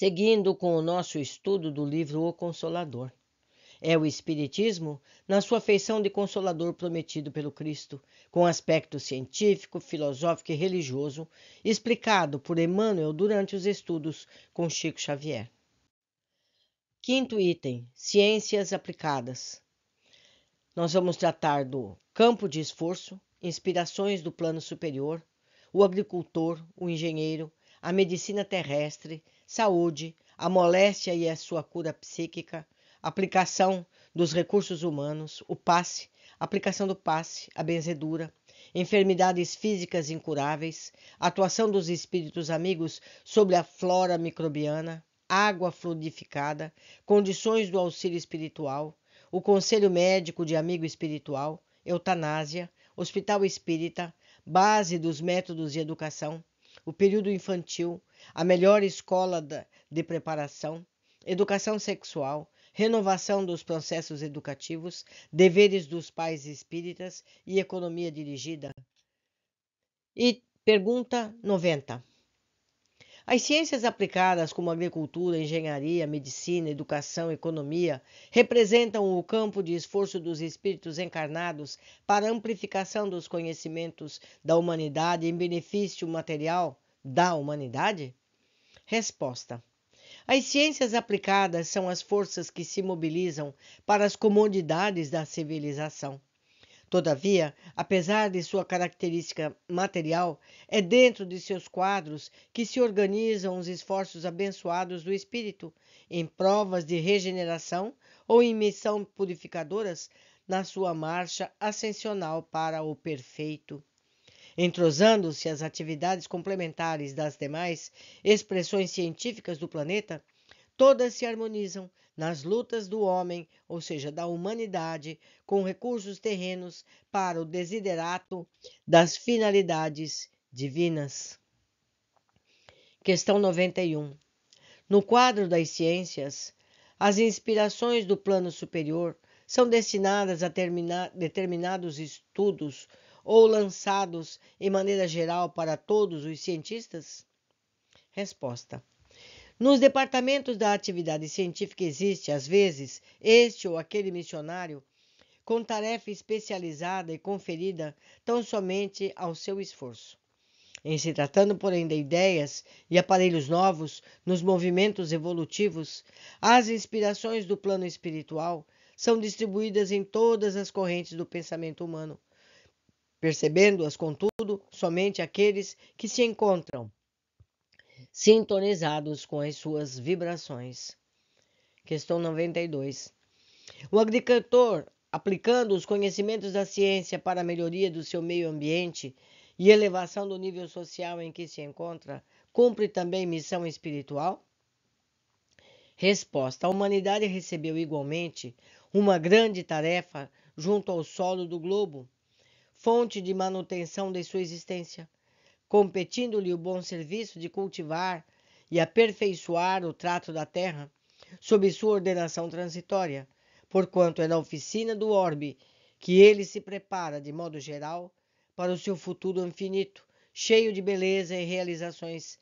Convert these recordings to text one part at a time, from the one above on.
seguindo com o nosso estudo do livro O Consolador. É o Espiritismo na sua feição de consolador prometido pelo Cristo, com aspecto científico, filosófico e religioso, explicado por Emmanuel durante os estudos com Chico Xavier. Quinto item: Ciências aplicadas. Nós vamos tratar do campo de esforço, inspirações do plano superior, o agricultor, o engenheiro, a medicina terrestre, saúde, a moléstia e a sua cura psíquica, aplicação dos recursos humanos, o passe, aplicação do passe, a benzedura, enfermidades físicas incuráveis, atuação dos espíritos amigos sobre a flora microbiana, água fluidificada, condições do auxílio espiritual, o conselho médico de amigo espiritual, eutanásia, hospital espírita, base dos métodos de educação, o período infantil, a melhor escola de preparação, educação sexual, renovação dos processos educativos, deveres dos pais espíritas e economia dirigida. E pergunta 90. As ciências aplicadas, como agricultura, engenharia, medicina, educação, economia, representam o campo de esforço dos espíritos encarnados para amplificação dos conhecimentos da humanidade em benefício material da humanidade? Resposta. As ciências aplicadas são as forças que se mobilizam para as comodidades da civilização. Todavia, apesar de sua característica material, é dentro de seus quadros que se organizam os esforços abençoados do espírito, em provas de regeneração ou em missão purificadoras na sua marcha ascensional para o perfeito. Entrosando-se as atividades complementares das demais expressões científicas do planeta, todas se harmonizam nas lutas do homem, ou seja, da humanidade, com recursos terrenos para o desiderato das finalidades divinas. Questão 91. No quadro das ciências, as inspirações do plano superior são destinadas a determinados estudos ou lançados em maneira geral para todos os cientistas? Resposta: nos departamentos da atividade científica existe, às vezes, este ou aquele missionário com tarefa especializada e conferida tão somente ao seu esforço. Em se tratando, porém, de ideias e aparelhos novos nos movimentos evolutivos, as inspirações do plano espiritual são distribuídas em todas as correntes do pensamento humano, percebendo-as, contudo, somente aqueles que se encontram sintonizados com as suas vibrações. Questão 92. O agricultor, aplicando os conhecimentos da ciência para a melhoria do seu meio ambiente e elevação do nível social em que se encontra, cumpre também missão espiritual? Resposta: A humanidade recebeu igualmente uma grande tarefa junto ao solo do globo, fonte de manutenção de sua existência competindo-lhe o bom serviço de cultivar e aperfeiçoar o trato da terra, sob sua ordenação transitória, porquanto é na oficina do orbe que ele se prepara, de modo geral, para o seu futuro infinito, cheio de beleza e realizações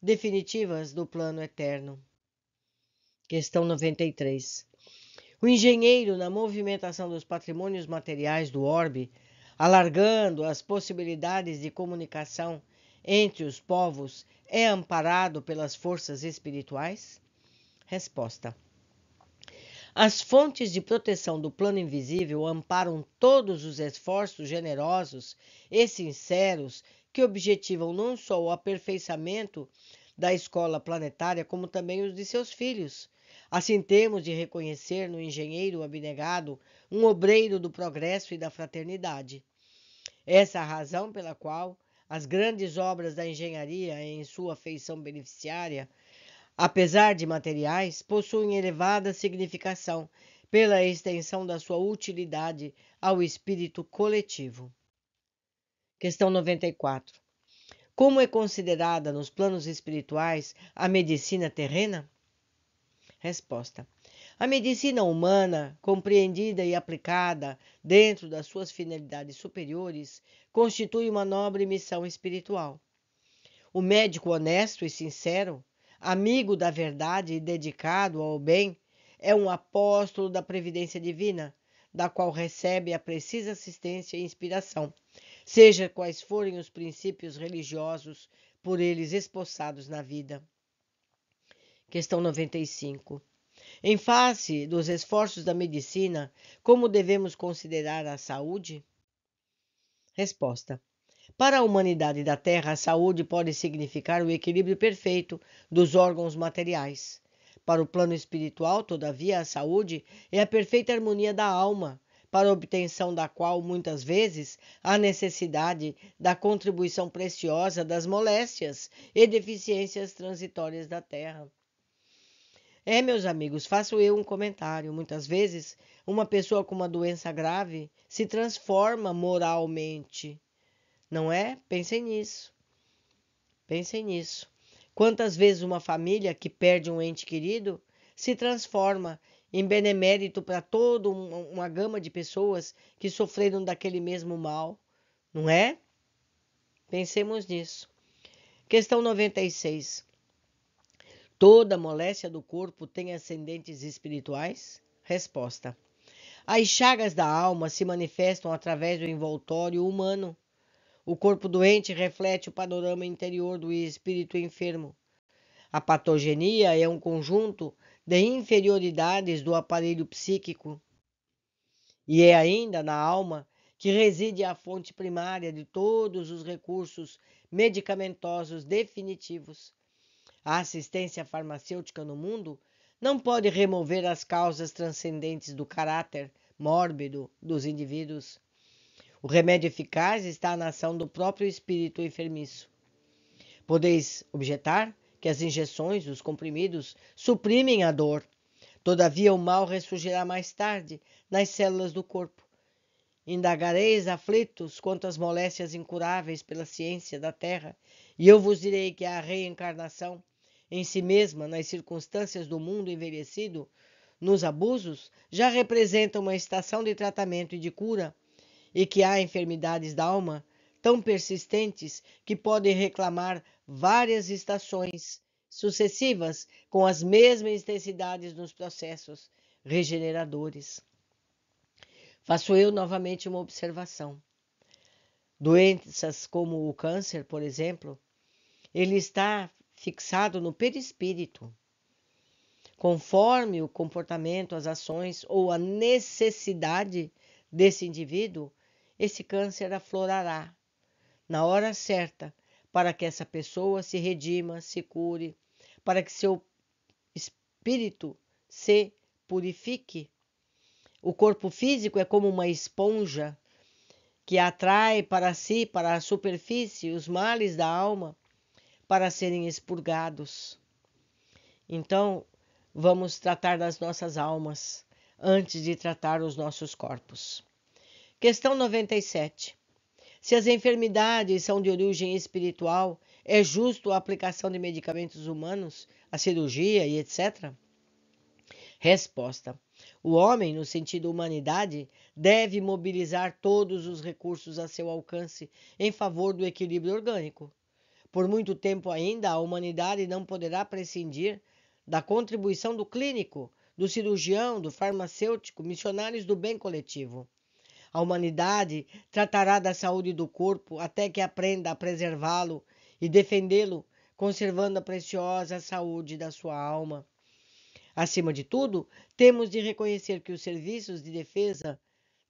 definitivas do plano eterno. Questão 93. O engenheiro, na movimentação dos patrimônios materiais do orbe, alargando as possibilidades de comunicação entre os povos, é amparado pelas forças espirituais? Resposta. As fontes de proteção do plano invisível amparam todos os esforços generosos e sinceros que objetivam não só o aperfeiçoamento da escola planetária, como também os de seus filhos, Assim temos de reconhecer no engenheiro abnegado um obreiro do progresso e da fraternidade. Essa é a razão pela qual as grandes obras da engenharia em sua feição beneficiária, apesar de materiais, possuem elevada significação pela extensão da sua utilidade ao espírito coletivo. Questão 94. Como é considerada nos planos espirituais a medicina terrena? Resposta: A medicina humana, compreendida e aplicada dentro das suas finalidades superiores, constitui uma nobre missão espiritual. O médico honesto e sincero, amigo da verdade e dedicado ao bem, é um apóstolo da previdência divina, da qual recebe a precisa assistência e inspiração, seja quais forem os princípios religiosos por eles esboçados na vida. Questão 95. Em face dos esforços da medicina, como devemos considerar a saúde? Resposta. Para a humanidade da Terra, a saúde pode significar o equilíbrio perfeito dos órgãos materiais. Para o plano espiritual, todavia, a saúde é a perfeita harmonia da alma, para a obtenção da qual, muitas vezes, há necessidade da contribuição preciosa das moléstias e deficiências transitórias da Terra. É, meus amigos, faço eu um comentário. Muitas vezes, uma pessoa com uma doença grave se transforma moralmente. Não é? Pensem nisso. Pensem nisso. Quantas vezes uma família que perde um ente querido se transforma em benemérito para toda uma gama de pessoas que sofreram daquele mesmo mal, não é? Pensemos nisso. Questão 96. Toda moléstia do corpo tem ascendentes espirituais? Resposta. As chagas da alma se manifestam através do envoltório humano. O corpo doente reflete o panorama interior do espírito enfermo. A patogenia é um conjunto de inferioridades do aparelho psíquico. E é ainda na alma que reside a fonte primária de todos os recursos medicamentosos definitivos. A assistência farmacêutica no mundo não pode remover as causas transcendentes do caráter mórbido dos indivíduos. O remédio eficaz está na ação do próprio espírito enfermiço. Podeis objetar que as injeções, os comprimidos, suprimem a dor. Todavia, o mal ressurgirá mais tarde nas células do corpo. Indagareis aflitos quanto às moléstias incuráveis pela ciência da terra, e eu vos direi que a reencarnação em si mesma nas circunstâncias do mundo envelhecido, nos abusos, já representa uma estação de tratamento e de cura, e que há enfermidades da alma tão persistentes que podem reclamar várias estações sucessivas com as mesmas intensidades nos processos regeneradores. Faço eu novamente uma observação. Doenças como o câncer, por exemplo, ele está fixado no perispírito, conforme o comportamento, as ações ou a necessidade desse indivíduo, esse câncer aflorará na hora certa para que essa pessoa se redima, se cure, para que seu espírito se purifique. O corpo físico é como uma esponja que atrai para si, para a superfície, os males da alma para serem expurgados. Então, vamos tratar das nossas almas antes de tratar os nossos corpos. Questão 97. Se as enfermidades são de origem espiritual, é justo a aplicação de medicamentos humanos, a cirurgia e etc? Resposta: O homem, no sentido humanidade, deve mobilizar todos os recursos a seu alcance em favor do equilíbrio orgânico. Por muito tempo ainda, a humanidade não poderá prescindir da contribuição do clínico, do cirurgião, do farmacêutico, missionários do bem coletivo. A humanidade tratará da saúde do corpo até que aprenda a preservá-lo e defendê-lo, conservando a preciosa saúde da sua alma. Acima de tudo, temos de reconhecer que os serviços de defesa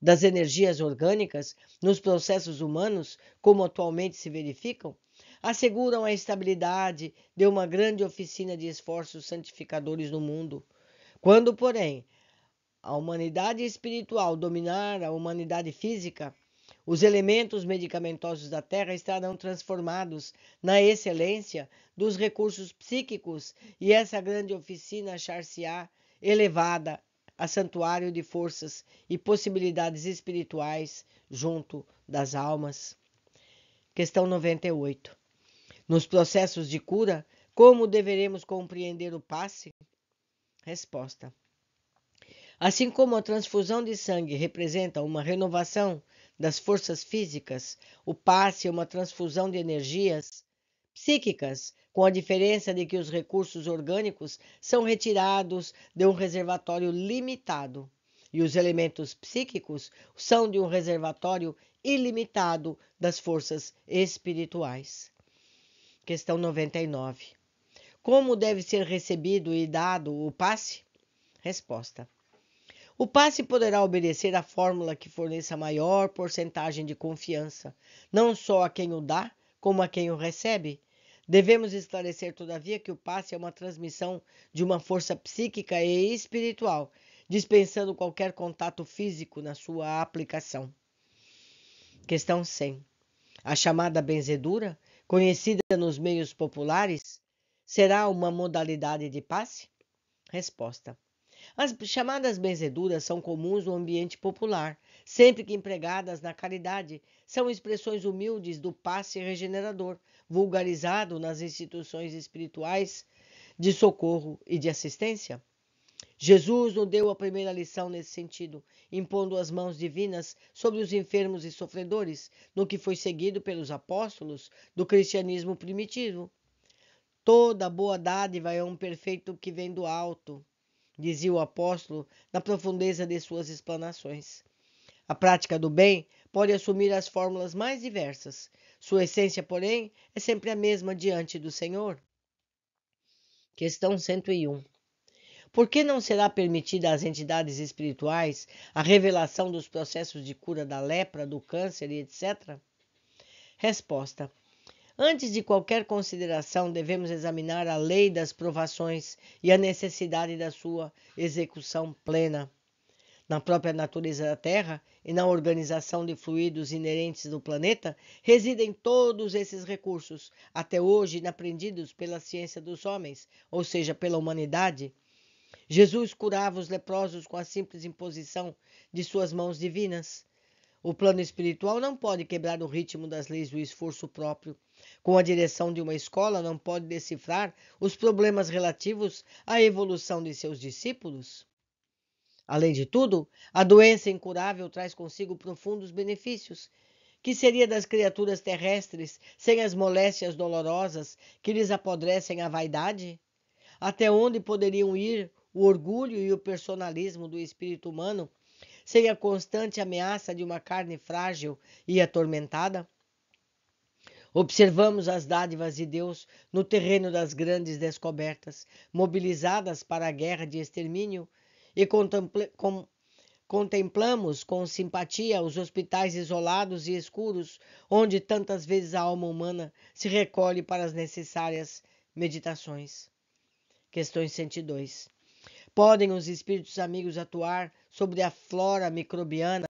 das energias orgânicas nos processos humanos, como atualmente se verificam, asseguram a estabilidade de uma grande oficina de esforços santificadores no mundo. Quando, porém, a humanidade espiritual dominar a humanidade física, os elementos medicamentosos da Terra estarão transformados na excelência dos recursos psíquicos e essa grande oficina achar-se-á elevada a santuário de forças e possibilidades espirituais junto das almas. Questão 98. Nos processos de cura, como deveremos compreender o passe? Resposta. Assim como a transfusão de sangue representa uma renovação das forças físicas, o passe é uma transfusão de energias psíquicas, com a diferença de que os recursos orgânicos são retirados de um reservatório limitado e os elementos psíquicos são de um reservatório ilimitado das forças espirituais. Questão 99. Como deve ser recebido e dado o passe? Resposta. O passe poderá obedecer à fórmula que forneça maior porcentagem de confiança, não só a quem o dá, como a quem o recebe. Devemos esclarecer, todavia, que o passe é uma transmissão de uma força psíquica e espiritual, dispensando qualquer contato físico na sua aplicação. Questão 100. A chamada benzedura conhecida nos meios populares, será uma modalidade de passe? Resposta. As chamadas benzeduras são comuns no ambiente popular, sempre que empregadas na caridade, são expressões humildes do passe regenerador, vulgarizado nas instituições espirituais de socorro e de assistência. Jesus nos deu a primeira lição nesse sentido, impondo as mãos divinas sobre os enfermos e sofredores, no que foi seguido pelos apóstolos do cristianismo primitivo. Toda boa dádiva é um perfeito que vem do alto, dizia o apóstolo na profundeza de suas explanações. A prática do bem pode assumir as fórmulas mais diversas. Sua essência, porém, é sempre a mesma diante do Senhor. Questão 101. Por que não será permitida às entidades espirituais a revelação dos processos de cura da lepra, do câncer e etc? Resposta. Antes de qualquer consideração, devemos examinar a lei das provações e a necessidade da sua execução plena. Na própria natureza da Terra e na organização de fluidos inerentes do planeta residem todos esses recursos, até hoje inaprendidos pela ciência dos homens, ou seja, pela humanidade. Jesus curava os leprosos com a simples imposição de suas mãos divinas. O plano espiritual não pode quebrar o ritmo das leis do esforço próprio. Com a direção de uma escola, não pode decifrar os problemas relativos à evolução de seus discípulos. Além de tudo, a doença incurável traz consigo profundos benefícios. Que seria das criaturas terrestres sem as moléstias dolorosas que lhes apodrecem a vaidade? Até onde poderiam ir o orgulho e o personalismo do espírito humano sem a constante ameaça de uma carne frágil e atormentada? Observamos as dádivas de Deus no terreno das grandes descobertas, mobilizadas para a guerra de extermínio, e contempl com contemplamos com simpatia os hospitais isolados e escuros, onde tantas vezes a alma humana se recolhe para as necessárias meditações. Questões 102. Podem os espíritos amigos atuar sobre a flora microbiana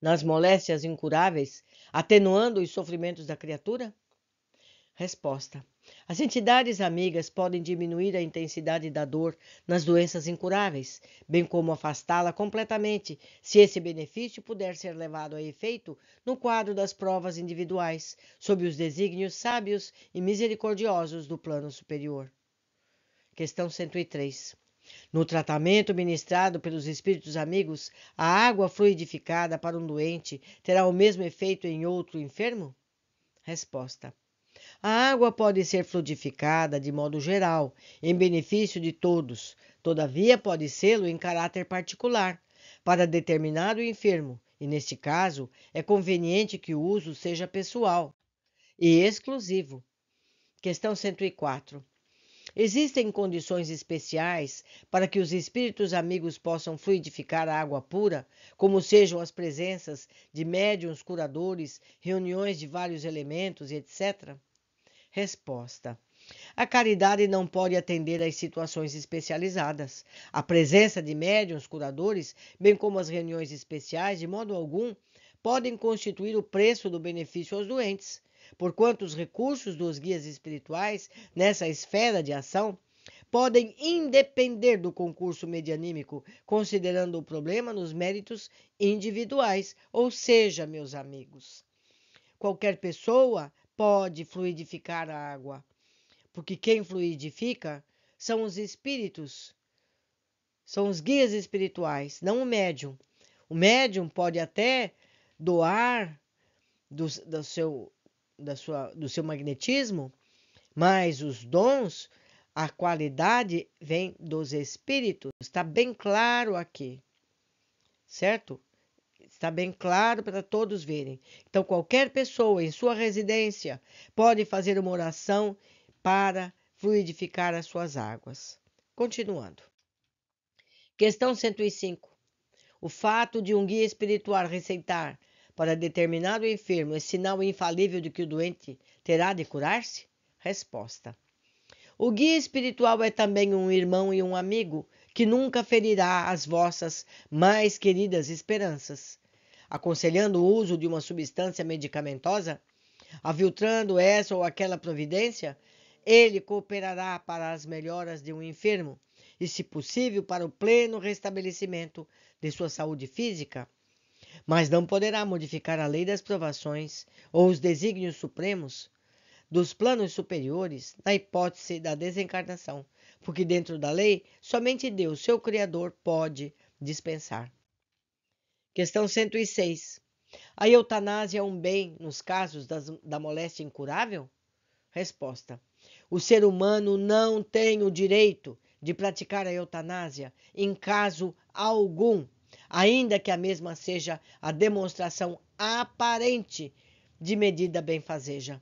nas moléstias incuráveis, atenuando os sofrimentos da criatura? Resposta: As entidades amigas podem diminuir a intensidade da dor nas doenças incuráveis, bem como afastá-la completamente, se esse benefício puder ser levado a efeito no quadro das provas individuais, sob os desígnios sábios e misericordiosos do plano superior. Questão 103. No tratamento ministrado pelos espíritos amigos, a água fluidificada para um doente terá o mesmo efeito em outro enfermo? Resposta. A água pode ser fluidificada de modo geral, em benefício de todos, todavia pode sê-lo em caráter particular, para determinado enfermo, e neste caso é conveniente que o uso seja pessoal e exclusivo. Questão 104. Existem condições especiais para que os espíritos amigos possam fluidificar a água pura, como sejam as presenças de médiums curadores, reuniões de vários elementos, etc? Resposta. A caridade não pode atender às situações especializadas. A presença de médiums curadores, bem como as reuniões especiais, de modo algum, podem constituir o preço do benefício aos doentes porquanto os recursos dos guias espirituais nessa esfera de ação podem independer do concurso medianímico, considerando o problema nos méritos individuais, ou seja, meus amigos, qualquer pessoa pode fluidificar a água, porque quem fluidifica são os espíritos, são os guias espirituais, não o médium. O médium pode até doar do, do seu da sua, do seu magnetismo, mas os dons, a qualidade vem dos espíritos. Está bem claro aqui, certo? Está bem claro para todos verem. Então, qualquer pessoa em sua residência pode fazer uma oração para fluidificar as suas águas. Continuando. Questão 105. O fato de um guia espiritual receitar para determinar o enfermo é sinal infalível de que o doente terá de curar-se? Resposta. O guia espiritual é também um irmão e um amigo que nunca ferirá as vossas mais queridas esperanças. Aconselhando o uso de uma substância medicamentosa, aviltrando essa ou aquela providência, ele cooperará para as melhoras de um enfermo e, se possível, para o pleno restabelecimento de sua saúde física mas não poderá modificar a lei das provações ou os desígnios supremos dos planos superiores na hipótese da desencarnação, porque dentro da lei somente Deus, seu Criador, pode dispensar. Questão 106. A eutanásia é um bem nos casos das, da moléstia incurável? Resposta. O ser humano não tem o direito de praticar a eutanásia em caso algum ainda que a mesma seja a demonstração aparente de medida benfazeja.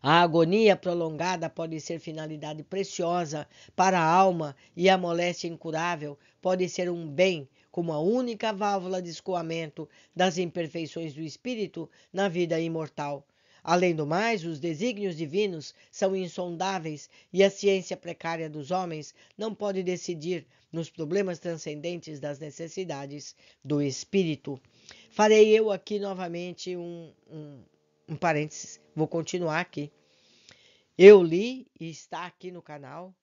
A agonia prolongada pode ser finalidade preciosa para a alma e a moléstia incurável pode ser um bem como a única válvula de escoamento das imperfeições do espírito na vida imortal. Além do mais, os desígnios divinos são insondáveis e a ciência precária dos homens não pode decidir nos problemas transcendentes das necessidades do espírito. Farei eu aqui novamente um, um, um parênteses, vou continuar aqui. Eu li e está aqui no canal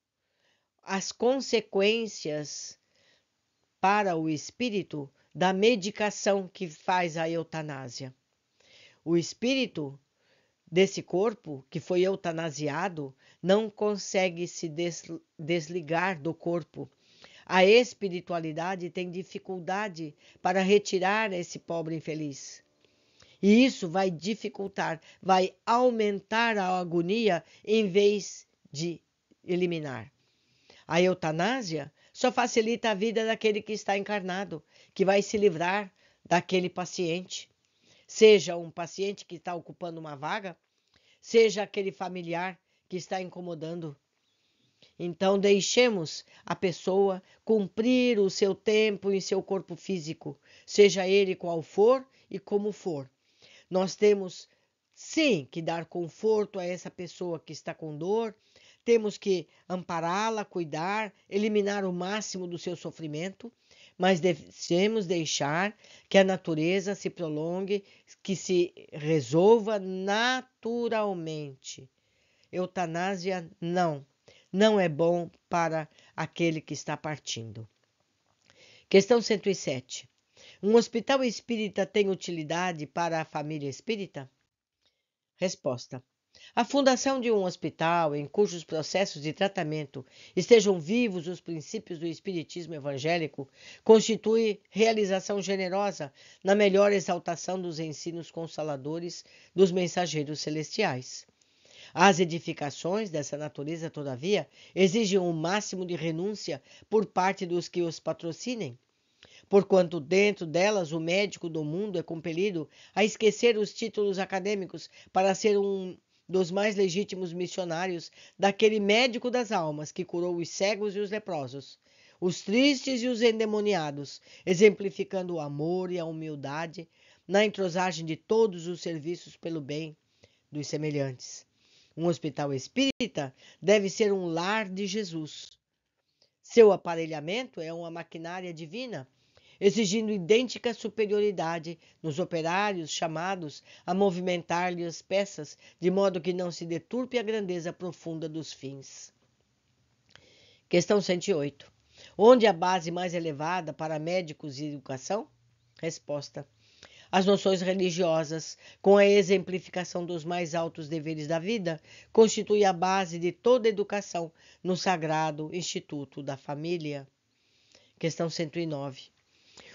as consequências para o espírito da medicação que faz a eutanásia. O espírito desse corpo que foi eutanasiado não consegue se desligar do corpo. A espiritualidade tem dificuldade para retirar esse pobre infeliz. E isso vai dificultar, vai aumentar a agonia em vez de eliminar. A eutanásia só facilita a vida daquele que está encarnado, que vai se livrar daquele paciente. Seja um paciente que está ocupando uma vaga, seja aquele familiar que está incomodando. Então, deixemos a pessoa cumprir o seu tempo em seu corpo físico, seja ele qual for e como for. Nós temos sim que dar conforto a essa pessoa que está com dor, temos que ampará-la, cuidar, eliminar o máximo do seu sofrimento, mas devemos deixar que a natureza se prolongue, que se resolva naturalmente. Eutanásia não, não é bom para aquele que está partindo. Questão 107. Um hospital espírita tem utilidade para a família espírita? Resposta: a fundação de um hospital em cujos processos de tratamento estejam vivos os princípios do Espiritismo evangélico constitui realização generosa na melhor exaltação dos ensinos consoladores dos mensageiros celestiais. As edificações dessa natureza, todavia, exigem o um máximo de renúncia por parte dos que os patrocinem porquanto dentro delas o médico do mundo é compelido a esquecer os títulos acadêmicos para ser um dos mais legítimos missionários, daquele médico das almas que curou os cegos e os leprosos, os tristes e os endemoniados, exemplificando o amor e a humildade na entrosagem de todos os serviços pelo bem dos semelhantes. Um hospital espírita deve ser um lar de Jesus. Seu aparelhamento é uma maquinária divina exigindo idêntica superioridade nos operários chamados a movimentar-lhe as peças, de modo que não se deturpe a grandeza profunda dos fins. Questão 108. Onde a base mais elevada para médicos e educação? Resposta. As noções religiosas, com a exemplificação dos mais altos deveres da vida, constituem a base de toda educação no sagrado instituto da família. Questão 109.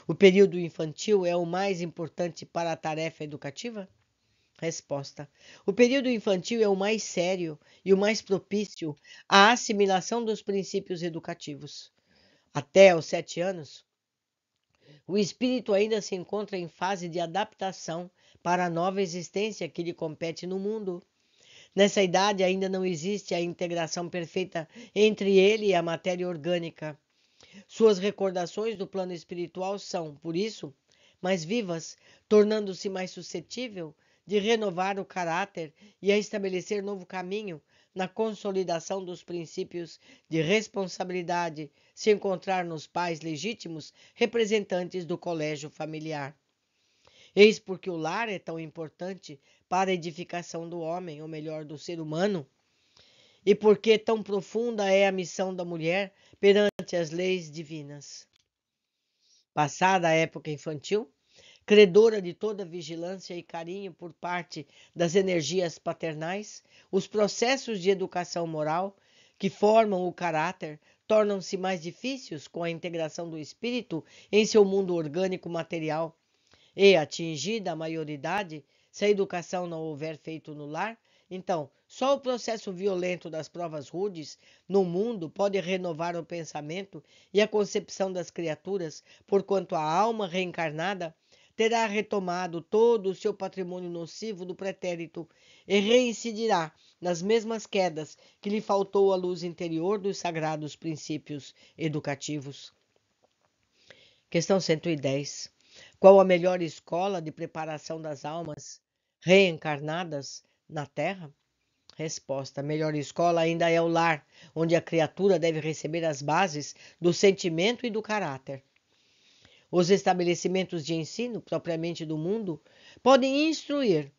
O período infantil é o mais importante para a tarefa educativa? Resposta: O período infantil é o mais sério e o mais propício à assimilação dos princípios educativos. Até os sete anos, o espírito ainda se encontra em fase de adaptação para a nova existência que lhe compete no mundo. Nessa idade ainda não existe a integração perfeita entre ele e a matéria orgânica. Suas recordações do plano espiritual são, por isso, mais vivas, tornando-se mais suscetível de renovar o caráter e a estabelecer novo caminho na consolidação dos princípios de responsabilidade, se encontrar nos pais legítimos representantes do colégio familiar. Eis porque o lar é tão importante para a edificação do homem, ou melhor, do ser humano, e porque tão profunda é a missão da mulher perante as leis divinas. Passada a época infantil, credora de toda vigilância e carinho por parte das energias paternais, os processos de educação moral que formam o caráter tornam-se mais difíceis com a integração do espírito em seu mundo orgânico material. E atingida a maioridade, se a educação não houver feito no lar, então só o processo violento das provas rudes no mundo pode renovar o pensamento e a concepção das criaturas, porquanto a alma reencarnada terá retomado todo o seu patrimônio nocivo do pretérito e reincidirá nas mesmas quedas que lhe faltou a luz interior dos sagrados princípios educativos. Questão 110. Qual a melhor escola de preparação das almas reencarnadas na Terra? Resposta: melhor escola ainda é o lar, onde a criatura deve receber as bases do sentimento e do caráter. Os estabelecimentos de ensino, propriamente do mundo, podem instruir,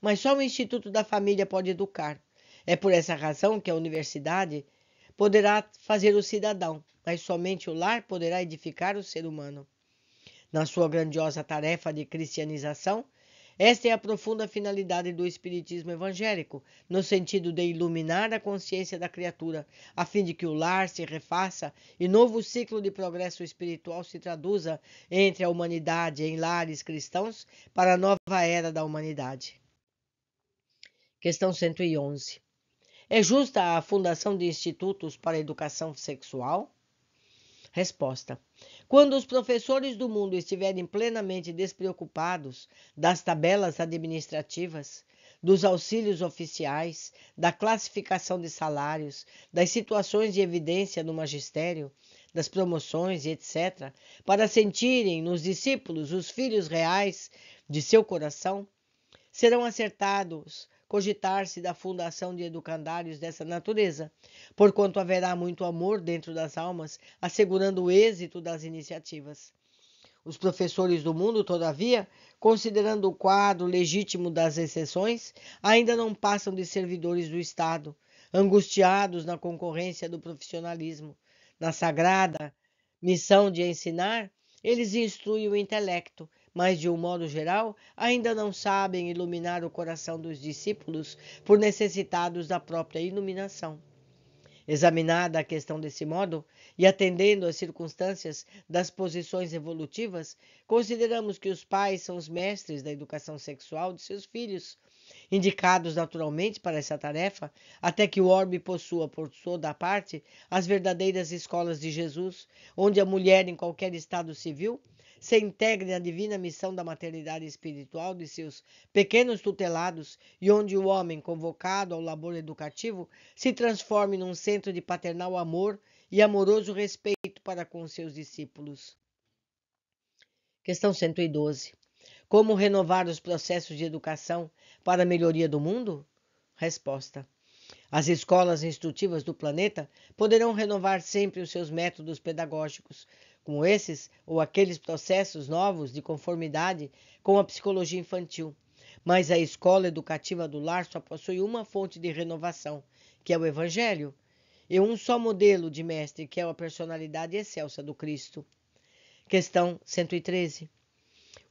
mas só o Instituto da Família pode educar. É por essa razão que a universidade poderá fazer o cidadão, mas somente o lar poderá edificar o ser humano. Na sua grandiosa tarefa de cristianização, esta é a profunda finalidade do Espiritismo evangélico, no sentido de iluminar a consciência da criatura, a fim de que o lar se refaça e novo ciclo de progresso espiritual se traduza entre a humanidade em lares cristãos para a nova era da humanidade. Questão 111. É justa a fundação de institutos para a educação sexual? Resposta. Quando os professores do mundo estiverem plenamente despreocupados das tabelas administrativas, dos auxílios oficiais, da classificação de salários, das situações de evidência no magistério, das promoções e etc., para sentirem nos discípulos os filhos reais de seu coração, serão acertados cogitar-se da fundação de educandários dessa natureza, porquanto haverá muito amor dentro das almas, assegurando o êxito das iniciativas. Os professores do mundo, todavia, considerando o quadro legítimo das exceções, ainda não passam de servidores do Estado, angustiados na concorrência do profissionalismo. Na sagrada missão de ensinar, eles instruem o intelecto, mas de um modo geral, ainda não sabem iluminar o coração dos discípulos por necessitados da própria iluminação. Examinada a questão desse modo e atendendo às circunstâncias das posições evolutivas, consideramos que os pais são os mestres da educação sexual de seus filhos, indicados naturalmente para essa tarefa, até que o orbe possua por toda a parte as verdadeiras escolas de Jesus, onde a mulher em qualquer estado civil se integre na divina missão da maternidade espiritual de seus pequenos tutelados e onde o homem, convocado ao labor educativo, se transforme num centro de paternal amor e amoroso respeito para com seus discípulos. Questão 112. Como renovar os processos de educação para a melhoria do mundo? Resposta. As escolas instrutivas do planeta poderão renovar sempre os seus métodos pedagógicos, com esses ou aqueles processos novos de conformidade com a psicologia infantil. Mas a escola educativa do lar só possui uma fonte de renovação, que é o Evangelho, e um só modelo de mestre, que é a personalidade excelsa do Cristo. Questão 113.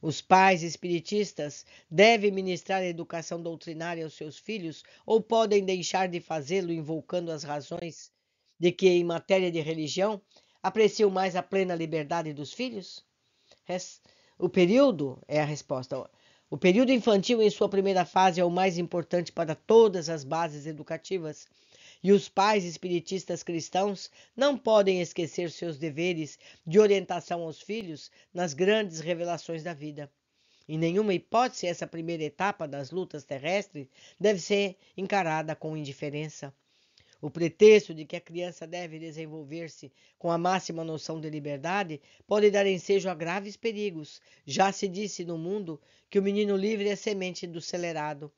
Os pais espiritistas devem ministrar a educação doutrinária aos seus filhos ou podem deixar de fazê-lo invocando as razões de que, em matéria de religião, apreciam mais a plena liberdade dos filhos? O período é a resposta. O período infantil, em sua primeira fase, é o mais importante para todas as bases educativas. E os pais espiritistas cristãos não podem esquecer seus deveres de orientação aos filhos nas grandes revelações da vida. Em nenhuma hipótese, essa primeira etapa das lutas terrestres deve ser encarada com indiferença. O pretexto de que a criança deve desenvolver-se com a máxima noção de liberdade pode dar ensejo a graves perigos. Já se disse no mundo que o menino livre é semente do celerado.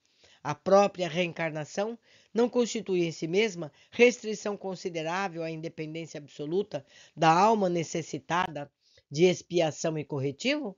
A própria reencarnação não constitui em si mesma restrição considerável à independência absoluta da alma necessitada de expiação e corretivo?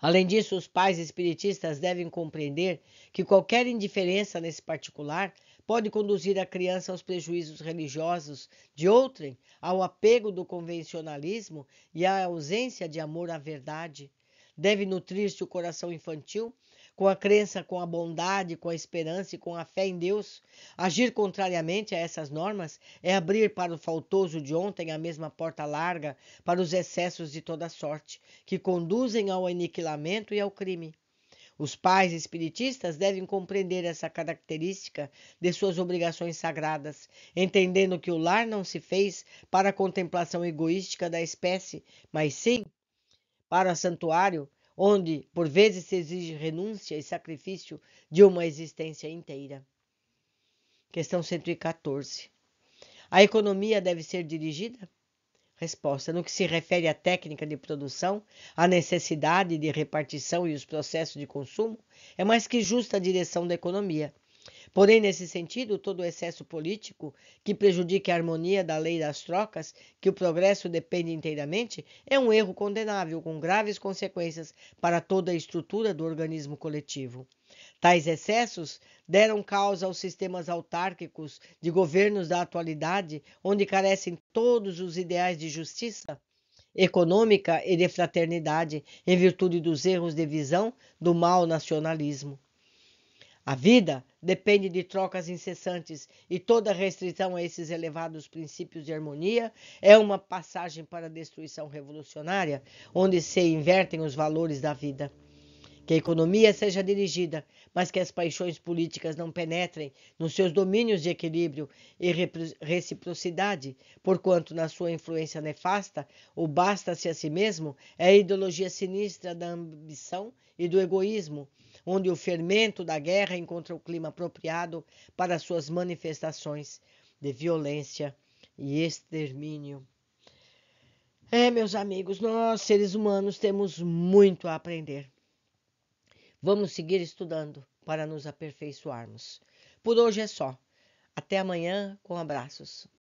Além disso, os pais espiritistas devem compreender que qualquer indiferença nesse particular pode conduzir a criança aos prejuízos religiosos de outrem, ao apego do convencionalismo e à ausência de amor à verdade. Deve nutrir-se o coração infantil com a crença, com a bondade, com a esperança e com a fé em Deus. Agir contrariamente a essas normas é abrir para o faltoso de ontem a mesma porta larga para os excessos de toda sorte, que conduzem ao aniquilamento e ao crime. Os pais espiritistas devem compreender essa característica de suas obrigações sagradas, entendendo que o lar não se fez para a contemplação egoística da espécie, mas sim para o santuário, onde por vezes se exige renúncia e sacrifício de uma existência inteira. Questão 114. A economia deve ser dirigida Resposta: No que se refere à técnica de produção, à necessidade de repartição e os processos de consumo, é mais que justa a direção da economia. Porém, nesse sentido, todo excesso político que prejudique a harmonia da lei das trocas, que o progresso depende inteiramente, é um erro condenável com graves consequências para toda a estrutura do organismo coletivo. Tais excessos deram causa aos sistemas autárquicos de governos da atualidade, onde carecem todos os ideais de justiça econômica e de fraternidade, em virtude dos erros de visão do mau nacionalismo. A vida depende de trocas incessantes e toda restrição a esses elevados princípios de harmonia é uma passagem para a destruição revolucionária, onde se invertem os valores da vida que a economia seja dirigida, mas que as paixões políticas não penetrem nos seus domínios de equilíbrio e reciprocidade, porquanto, na sua influência nefasta, o basta-se a si mesmo é a ideologia sinistra da ambição e do egoísmo, onde o fermento da guerra encontra o clima apropriado para suas manifestações de violência e extermínio. É, meus amigos, nós seres humanos temos muito a aprender. Vamos seguir estudando para nos aperfeiçoarmos. Por hoje é só. Até amanhã com abraços.